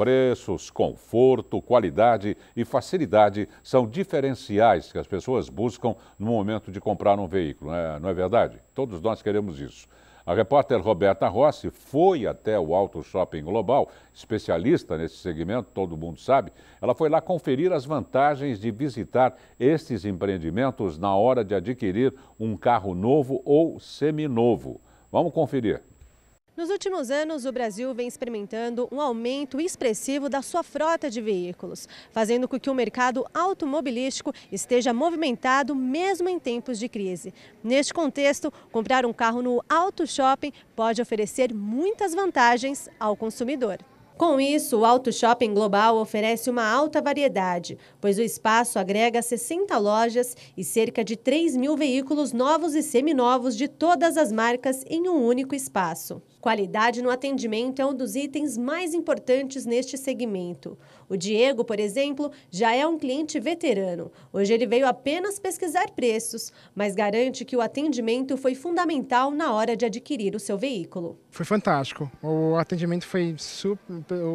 preços, conforto, qualidade e facilidade são diferenciais que as pessoas buscam no momento de comprar um veículo, né? não é verdade? Todos nós queremos isso. A repórter Roberta Rossi foi até o Auto Shopping Global, especialista nesse segmento, todo mundo sabe. Ela foi lá conferir as vantagens de visitar estes empreendimentos na hora de adquirir um carro novo ou seminovo. Vamos conferir. Nos últimos anos, o Brasil vem experimentando um aumento expressivo da sua frota de veículos, fazendo com que o mercado automobilístico esteja movimentado mesmo em tempos de crise. Neste contexto, comprar um carro no Auto Shopping pode oferecer muitas vantagens ao consumidor. Com isso, o Auto Shopping Global oferece uma alta variedade, pois o espaço agrega 60 lojas e cerca de 3 mil veículos novos e seminovos de todas as marcas em um único espaço. Qualidade no atendimento é um dos itens mais importantes neste segmento. O Diego, por exemplo, já é um cliente veterano. Hoje ele veio apenas pesquisar preços, mas garante que o atendimento foi fundamental na hora de adquirir o seu veículo. Foi fantástico. O atendimento foi super,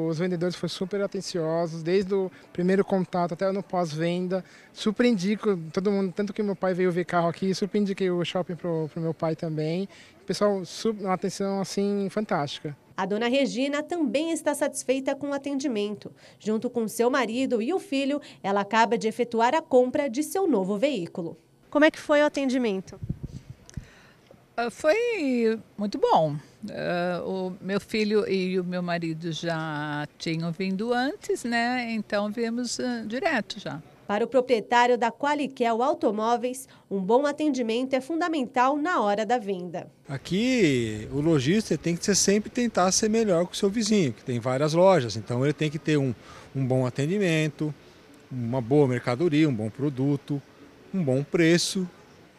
os vendedores foram super atenciosos, desde o primeiro contato até no pós-venda. Super indico todo mundo, tanto que meu pai veio ver carro aqui, super indiquei o shopping para pro meu pai também pessoal uma atenção assim fantástica. A dona Regina também está satisfeita com o atendimento. Junto com seu marido e o filho, ela acaba de efetuar a compra de seu novo veículo. Como é que foi o atendimento? Ah, foi muito bom. Ah, o meu filho e o meu marido já tinham vindo antes, né? Então viemos ah, direto já. Para o proprietário da Qualiquel Automóveis, um bom atendimento é fundamental na hora da venda. Aqui, o lojista tem que sempre tentar ser melhor que o seu vizinho, que tem várias lojas. Então, ele tem que ter um, um bom atendimento, uma boa mercadoria, um bom produto, um bom preço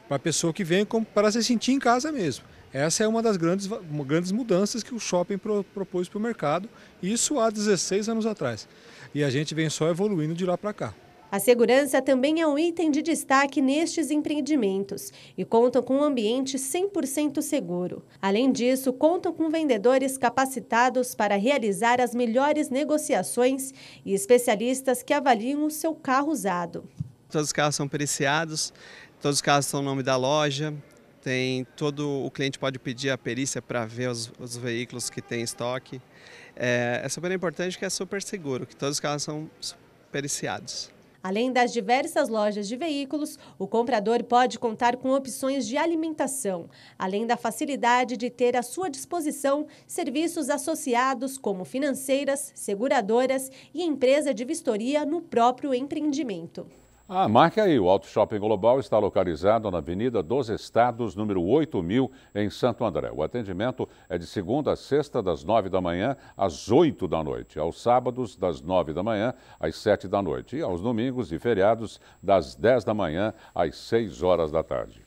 para a pessoa que vem para se sentir em casa mesmo. Essa é uma das grandes, grandes mudanças que o shopping pro, propôs para o mercado, isso há 16 anos atrás. E a gente vem só evoluindo de lá para cá. A segurança também é um item de destaque nestes empreendimentos e contam com um ambiente 100% seguro. Além disso, contam com vendedores capacitados para realizar as melhores negociações e especialistas que avaliam o seu carro usado. Todos os carros são periciados, todos os carros são o nome da loja, tem todo o cliente pode pedir a perícia para ver os, os, veículos que tem estoque. É, é super importante que é super seguro, que todos os carros são periciados. Além das diversas lojas de veículos, o comprador pode contar com opções de alimentação, além da facilidade de ter à sua disposição serviços associados como financeiras, seguradoras e empresa de vistoria no próprio empreendimento. Ah, marque aí, o Auto Shopping Global está localizado na Avenida dos Estados, número 8000, em Santo André. O atendimento é de segunda a sexta, das nove da manhã às oito da noite, aos sábados, das nove da manhã às sete da noite e aos domingos e feriados, das dez da manhã às seis horas da tarde.